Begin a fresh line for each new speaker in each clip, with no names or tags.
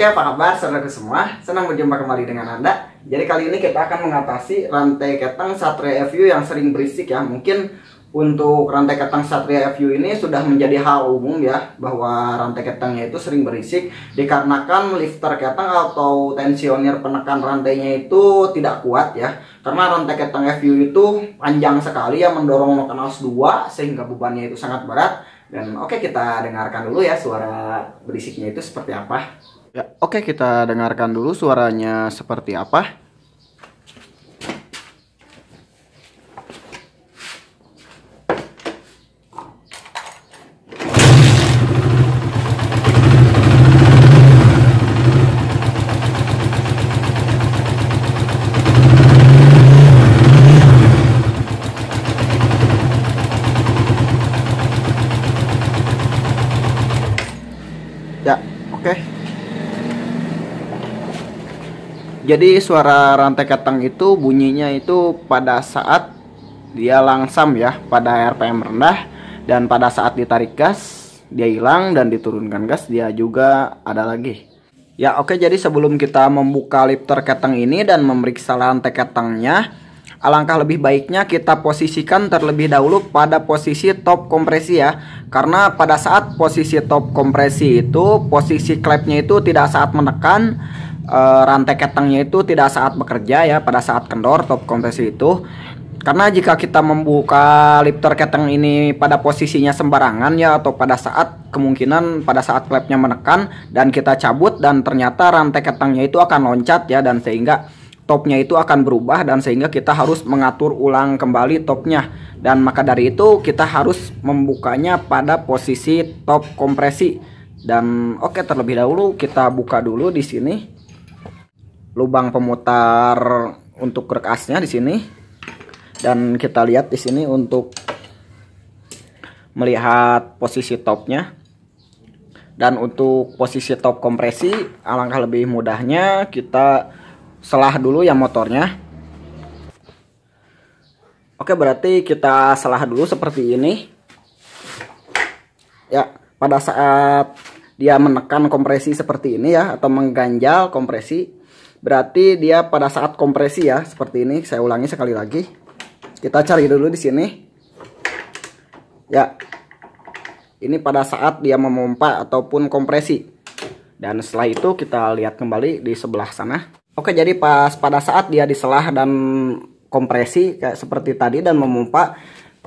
Oke apa kabar saudara semua, senang berjumpa kembali dengan Anda. Jadi kali ini kita akan mengatasi rantai ketang Satria FU yang sering berisik ya. Mungkin untuk rantai ketang Satria FU ini sudah menjadi hal umum ya bahwa rantai ketangnya itu sering berisik dikarenakan lifter ketang atau tensioner penekan rantainya itu tidak kuat ya. Karena rantai ketang FU itu panjang sekali yang mendorong os 2 sehingga bebannya itu sangat berat. Dan oke okay, kita dengarkan dulu ya suara berisiknya itu seperti apa. Ya, oke kita dengarkan dulu suaranya seperti apa. Jadi suara rantai ketang itu bunyinya itu pada saat dia langsam ya pada RPM rendah dan pada saat ditarik gas dia hilang dan diturunkan gas dia juga ada lagi. Ya oke jadi sebelum kita membuka lifter ketang ini dan memeriksa rantai ketangnya Alangkah lebih baiknya kita posisikan terlebih dahulu pada posisi top kompresi ya Karena pada saat posisi top kompresi itu posisi klepnya itu tidak saat menekan Eh, rantai ketengnya itu tidak saat bekerja ya pada saat kendor top kompresi itu karena jika kita membuka lifter keteng ini pada posisinya sembarangan ya atau pada saat kemungkinan pada saat klepnya menekan dan kita cabut dan ternyata rantai ketengnya itu akan loncat ya dan sehingga topnya itu akan berubah dan sehingga kita harus mengatur ulang kembali topnya dan maka dari itu kita harus membukanya pada posisi top kompresi dan oke okay, terlebih dahulu kita buka dulu di sini lubang pemutar untuk asnya di sini dan kita lihat di sini untuk melihat posisi topnya dan untuk posisi top kompresi alangkah lebih mudahnya kita selah dulu ya motornya oke berarti kita selah dulu seperti ini ya pada saat dia menekan kompresi seperti ini ya atau mengganjal kompresi Berarti dia pada saat kompresi ya, seperti ini. Saya ulangi sekali lagi. Kita cari dulu di sini. Ya. Ini pada saat dia memompa ataupun kompresi. Dan setelah itu kita lihat kembali di sebelah sana. Oke, jadi pas pada saat dia diselah dan kompresi kayak seperti tadi dan memompa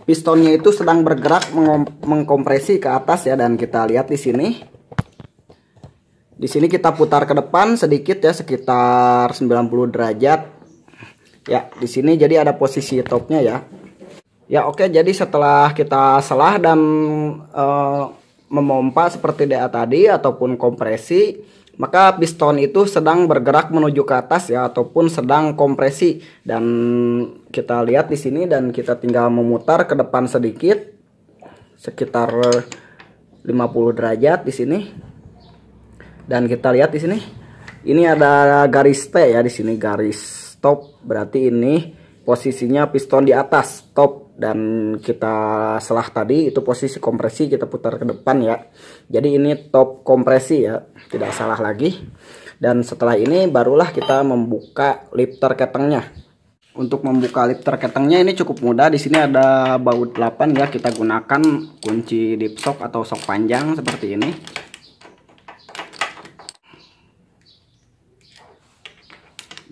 pistonnya itu sedang bergerak mengkompresi ke atas ya dan kita lihat di sini di sini kita putar ke depan sedikit ya sekitar 90 derajat. Ya, di sini jadi ada posisi topnya ya. Ya oke, jadi setelah kita selah dan e, memompa seperti DA tadi ataupun kompresi, maka piston itu sedang bergerak menuju ke atas ya ataupun sedang kompresi dan kita lihat di sini dan kita tinggal memutar ke depan sedikit sekitar 50 derajat di sini dan kita lihat di sini ini ada garis T ya di sini garis top berarti ini posisinya piston di atas top dan kita selah tadi itu posisi kompresi kita putar ke depan ya jadi ini top kompresi ya tidak salah lagi dan setelah ini barulah kita membuka lifter ketengnya untuk membuka lifter ketengnya ini cukup mudah di sini ada baut 8 ya kita gunakan kunci dipsok atau sok panjang seperti ini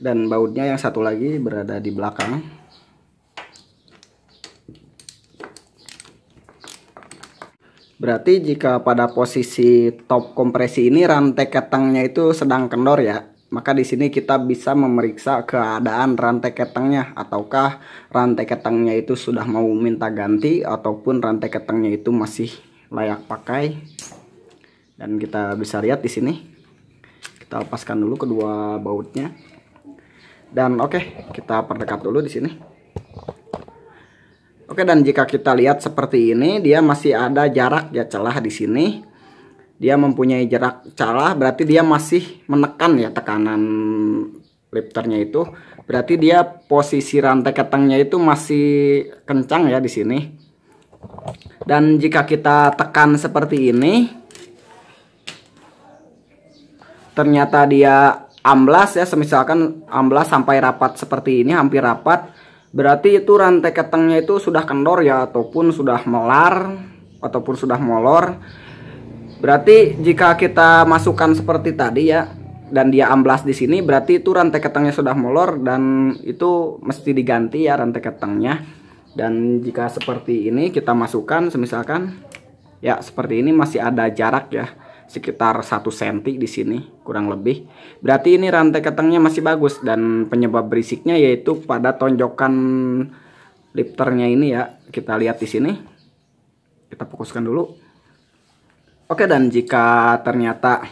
dan bautnya yang satu lagi berada di belakang berarti jika pada posisi top kompresi ini rantai ketangnya itu sedang kendor ya maka di sini kita bisa memeriksa keadaan rantai ketangnya ataukah rantai ketangnya itu sudah mau minta ganti ataupun rantai ketangnya itu masih layak pakai dan kita bisa lihat di sini kita lepaskan dulu kedua bautnya dan oke, okay, kita perdekat dulu di sini. Oke, okay, dan jika kita lihat seperti ini, dia masih ada jarak ya celah di sini. Dia mempunyai jarak celah, berarti dia masih menekan ya tekanan lifternya itu. Berarti dia posisi rantai ketengnya itu masih kencang ya di sini. Dan jika kita tekan seperti ini, ternyata dia amblas ya semisalkan amblas sampai rapat seperti ini hampir rapat berarti itu rantai ketengnya itu sudah kendor ya ataupun sudah melar ataupun sudah molor berarti jika kita masukkan seperti tadi ya dan dia amblas di sini berarti itu rantai ketengnya sudah molor dan itu mesti diganti ya rantai ketengnya dan jika seperti ini kita masukkan semisalkan ya seperti ini masih ada jarak ya sekitar 1 cm di sini kurang lebih. Berarti ini rantai ketengnya masih bagus dan penyebab berisiknya yaitu pada tonjokan lifternya ini ya. Kita lihat di sini. Kita fokuskan dulu. Oke dan jika ternyata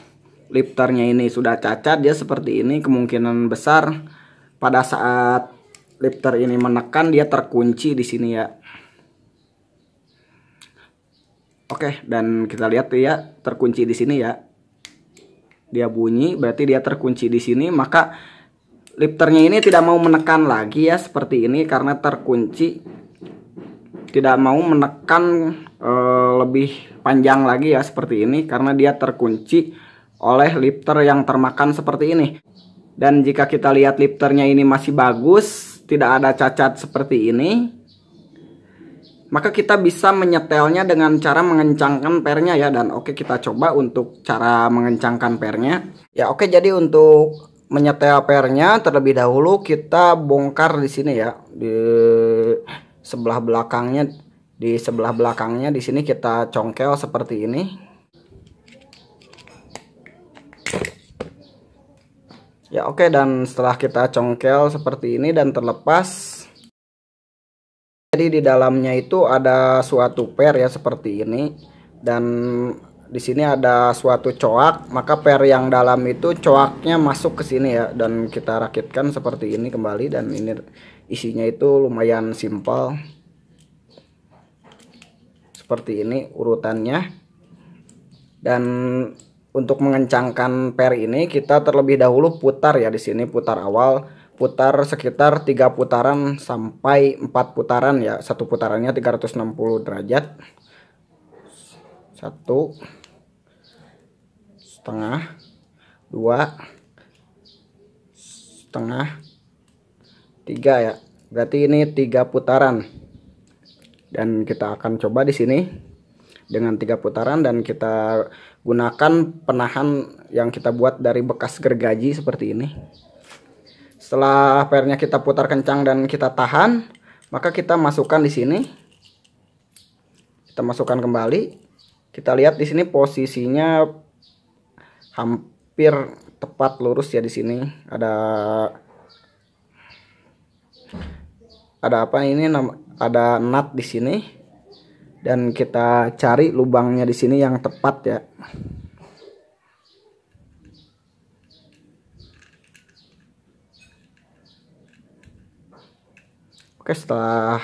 lifternya ini sudah cacat dia seperti ini kemungkinan besar pada saat lifter ini menekan dia terkunci di sini ya. Oke, dan kita lihat tuh ya terkunci di sini ya. Dia bunyi, berarti dia terkunci di sini, maka lifternya ini tidak mau menekan lagi ya seperti ini karena terkunci. Tidak mau menekan e, lebih panjang lagi ya seperti ini karena dia terkunci oleh lifter yang termakan seperti ini. Dan jika kita lihat lifternya ini masih bagus, tidak ada cacat seperti ini, maka kita bisa menyetelnya dengan cara mengencangkan pernya ya dan oke kita coba untuk cara mengencangkan pernya ya oke jadi untuk menyetel pernya terlebih dahulu kita bongkar di sini ya di sebelah belakangnya di sebelah belakangnya di sini kita congkel seperti ini ya oke dan setelah kita congkel seperti ini dan terlepas jadi di dalamnya itu ada suatu per ya seperti ini dan di sini ada suatu coak, maka per yang dalam itu coaknya masuk ke sini ya dan kita rakitkan seperti ini kembali dan ini isinya itu lumayan simpel. Seperti ini urutannya. Dan untuk mengencangkan per ini kita terlebih dahulu putar ya di sini putar awal putar sekitar tiga putaran sampai empat putaran ya satu putarannya 360 derajat satu setengah dua setengah tiga ya berarti ini tiga putaran dan kita akan coba di sini dengan tiga putaran dan kita gunakan penahan yang kita buat dari bekas gergaji seperti ini setelah pernya kita putar kencang dan kita tahan, maka kita masukkan di sini. Kita masukkan kembali. Kita lihat di sini posisinya hampir tepat lurus ya di sini. Ada ada apa ini ada nut di sini dan kita cari lubangnya di sini yang tepat ya. Oke, setelah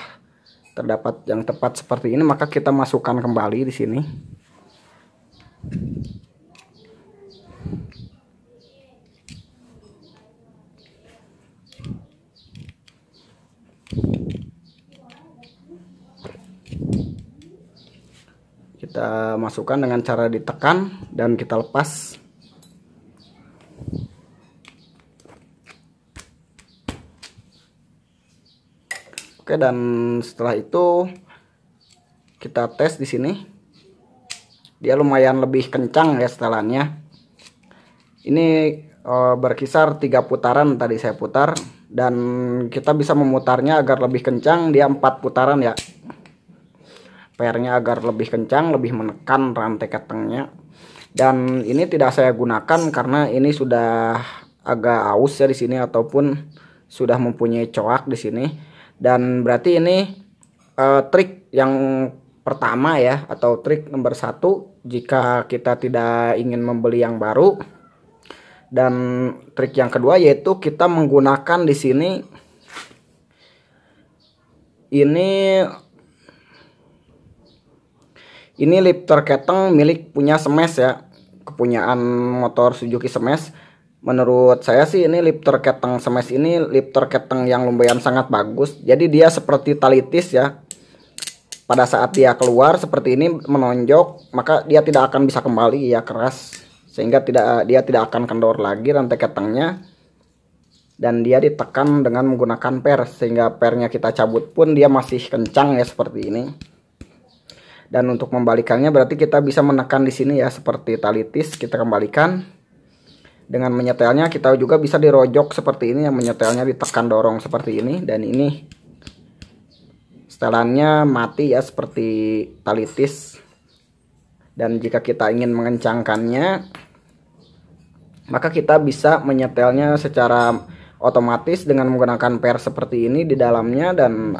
terdapat yang tepat seperti ini, maka kita masukkan kembali di sini. Kita masukkan dengan cara ditekan dan kita lepas. Oke, dan setelah itu kita tes di sini. Dia lumayan lebih kencang ya setelannya. Ini e, berkisar tiga putaran tadi saya putar dan kita bisa memutarnya agar lebih kencang dia empat putaran ya. pernya agar lebih kencang, lebih menekan rantai ketengnya. Dan ini tidak saya gunakan karena ini sudah agak aus ya di sini ataupun sudah mempunyai coak di sini dan berarti ini uh, trik yang pertama ya atau trik nomor satu jika kita tidak ingin membeli yang baru dan trik yang kedua yaitu kita menggunakan di sini ini ini lifter keteng milik punya semes ya kepunyaan motor Suzuki semes menurut saya sih ini lifter keteng semes ini lifter keteng yang lumayan sangat bagus jadi dia seperti talitis ya pada saat dia keluar seperti ini menonjok maka dia tidak akan bisa kembali ya keras sehingga tidak dia tidak akan kendor lagi rantai ketengnya dan dia ditekan dengan menggunakan per sehingga pernya kita cabut pun dia masih kencang ya seperti ini dan untuk membalikannya berarti kita bisa menekan di sini ya seperti talitis kita kembalikan dengan menyetelnya kita juga bisa dirojok seperti ini yang menyetelnya ditekan dorong seperti ini dan ini setelannya mati ya seperti talitis dan jika kita ingin mengencangkannya maka kita bisa menyetelnya secara otomatis dengan menggunakan per seperti ini di dalamnya dan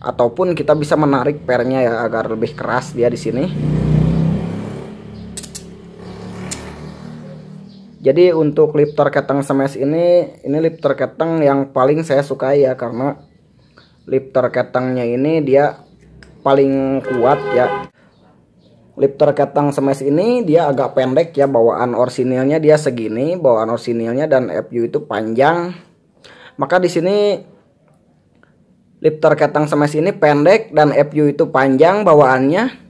ataupun kita bisa menarik pernya ya agar lebih keras dia di sini. Jadi untuk lifter keteng semes ini, ini lifter keteng yang paling saya sukai ya karena lifter ketengnya ini dia paling kuat ya. Lifter keteng semes ini dia agak pendek ya bawaan orsinilnya dia segini, bawaan orsinilnya dan FU itu panjang. Maka di sini lifter keteng semes ini pendek dan FU itu panjang bawaannya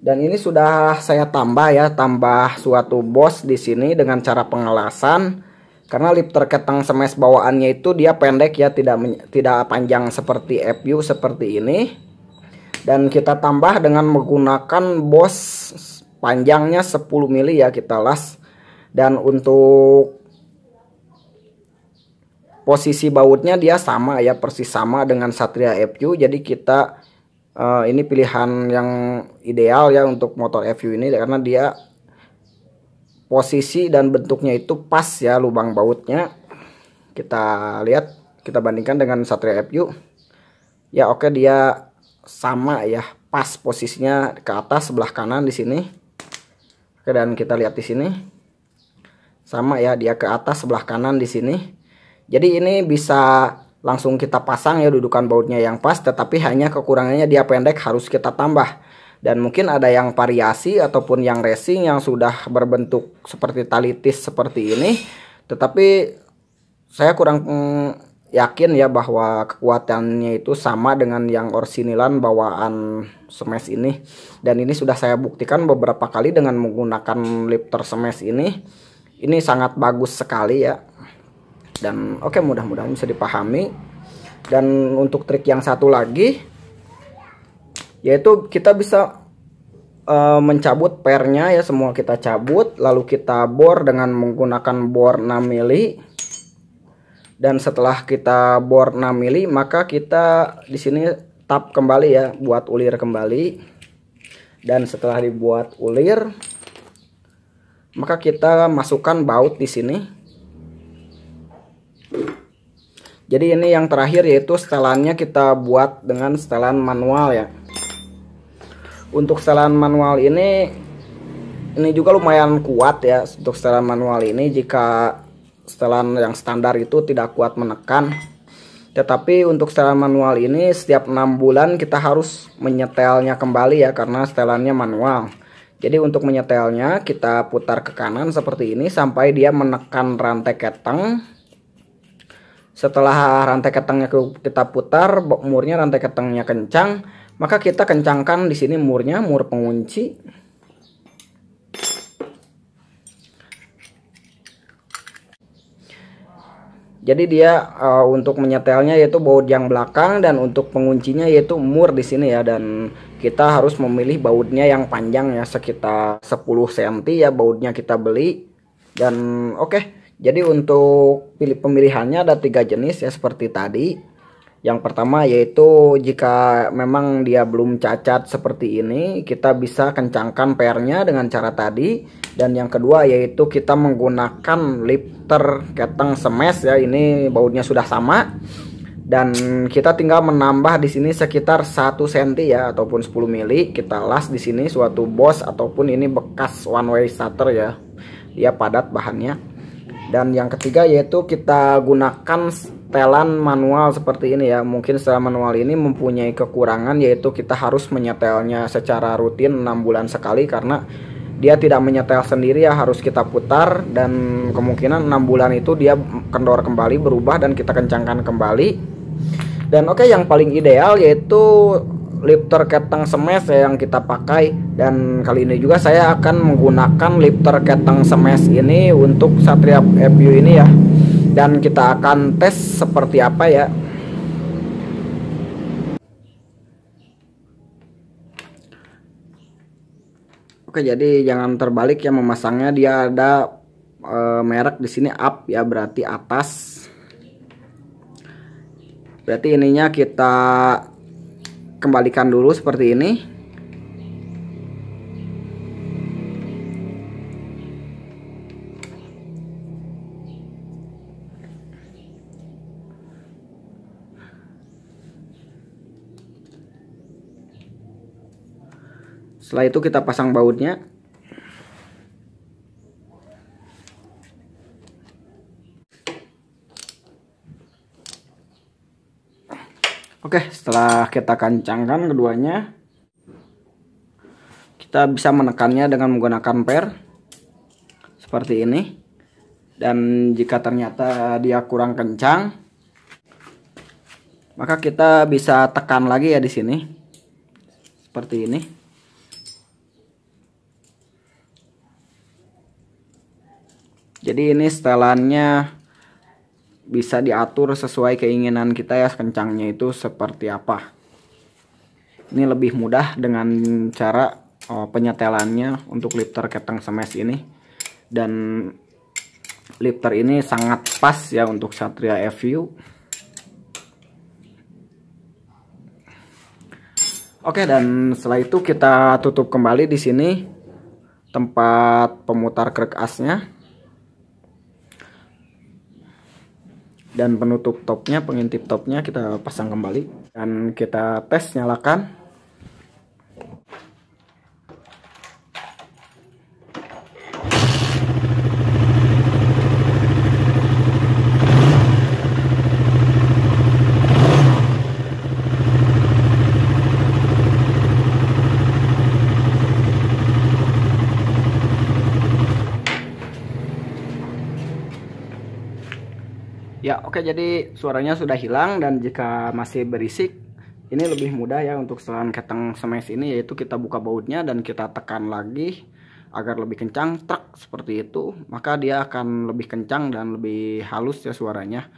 dan ini sudah saya tambah ya, tambah suatu bos di sini dengan cara pengelasan. Karena lifter ketang semes bawaannya itu dia pendek ya, tidak tidak panjang seperti FU seperti ini. Dan kita tambah dengan menggunakan bos panjangnya 10 mili ya kita las. Dan untuk posisi bautnya dia sama ya, persis sama dengan Satria FU. Jadi kita uh, ini pilihan yang ideal ya untuk motor FU ini karena dia posisi dan bentuknya itu pas ya lubang bautnya kita lihat kita bandingkan dengan Satria FU ya oke okay, dia sama ya pas posisinya ke atas sebelah kanan di sini oke dan kita lihat di sini sama ya dia ke atas sebelah kanan di sini jadi ini bisa langsung kita pasang ya dudukan bautnya yang pas tetapi hanya kekurangannya dia pendek harus kita tambah dan mungkin ada yang variasi ataupun yang racing yang sudah berbentuk seperti talitis seperti ini tetapi saya kurang mm, yakin ya bahwa kekuatannya itu sama dengan yang Orsinilan bawaan semes ini dan ini sudah saya buktikan beberapa kali dengan menggunakan lifter semes ini ini sangat bagus sekali ya dan oke okay, mudah-mudahan bisa dipahami dan untuk trik yang satu lagi yaitu kita bisa uh, mencabut pernya ya semua kita cabut lalu kita bor dengan menggunakan bor 6 mili dan setelah kita bor 6 mili maka kita di sini tap kembali ya buat ulir kembali dan setelah dibuat ulir maka kita masukkan baut di sini Jadi ini yang terakhir yaitu setelannya kita buat dengan setelan manual ya. Untuk setelan manual ini ini juga lumayan kuat ya untuk setelan manual ini jika setelan yang standar itu tidak kuat menekan. Tetapi untuk setelan manual ini setiap 6 bulan kita harus menyetelnya kembali ya karena setelannya manual. Jadi untuk menyetelnya kita putar ke kanan seperti ini sampai dia menekan rantai keteng setelah rantai ketengnya kita putar, murnya rantai ketengnya kencang, maka kita kencangkan di sini murnya, mur pengunci. Jadi dia uh, untuk menyetelnya yaitu baut yang belakang dan untuk penguncinya yaitu mur di sini ya dan kita harus memilih bautnya yang panjang ya sekitar 10 cm ya bautnya kita beli dan oke okay, jadi untuk pilih pemilihannya ada tiga jenis ya seperti tadi. Yang pertama yaitu jika memang dia belum cacat seperti ini, kita bisa kencangkan pernya dengan cara tadi. Dan yang kedua yaitu kita menggunakan lifter keteng semes ya, ini bautnya sudah sama. Dan kita tinggal menambah di sini sekitar 1 cm ya ataupun 10 mili. Kita las di sini suatu bos ataupun ini bekas one way starter ya. Dia padat bahannya dan yang ketiga yaitu kita gunakan setelan manual seperti ini ya mungkin setelan manual ini mempunyai kekurangan yaitu kita harus menyetelnya secara rutin 6 bulan sekali karena dia tidak menyetel sendiri ya harus kita putar dan kemungkinan 6 bulan itu dia kendor kembali berubah dan kita kencangkan kembali dan oke okay, yang paling ideal yaitu lifter keteng semes yang kita pakai dan kali ini juga saya akan menggunakan lifter keteng semes ini untuk Satria FU ini ya dan kita akan tes seperti apa ya Oke jadi jangan terbalik ya memasangnya dia ada e, merek di sini up ya berarti atas berarti ininya kita kembalikan dulu seperti ini setelah itu kita pasang bautnya Oke, setelah kita kencangkan keduanya, kita bisa menekannya dengan menggunakan per seperti ini. Dan jika ternyata dia kurang kencang, maka kita bisa tekan lagi ya di sini. Seperti ini. Jadi ini setelannya bisa diatur sesuai keinginan kita ya kencangnya itu seperti apa ini lebih mudah dengan cara uh, penyetelannya untuk lifter keteng semes ini dan lifter ini sangat pas ya untuk Satria FU Oke dan setelah itu kita tutup kembali di sini tempat pemutar krek asnya dan penutup topnya pengintip topnya kita pasang kembali dan kita tes nyalakan Oke, jadi suaranya sudah hilang dan jika masih berisik, ini lebih mudah ya untuk selang keteng semes ini yaitu kita buka bautnya dan kita tekan lagi agar lebih kencang, truk seperti itu, maka dia akan lebih kencang dan lebih halus ya suaranya.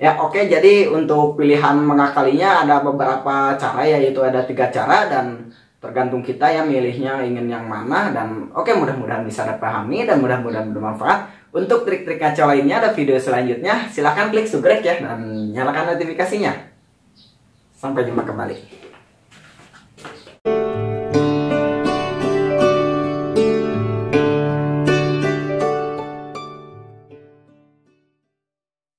Ya oke okay, jadi untuk pilihan mengakalinya ada beberapa cara yaitu ada tiga cara dan tergantung kita ya milihnya ingin yang mana dan oke okay, mudah-mudahan bisa dipahami dan mudah-mudahan bermanfaat. Untuk trik-trik kacau lainnya ada video selanjutnya, silahkan klik subscribe ya dan nyalakan notifikasinya. Sampai jumpa kembali.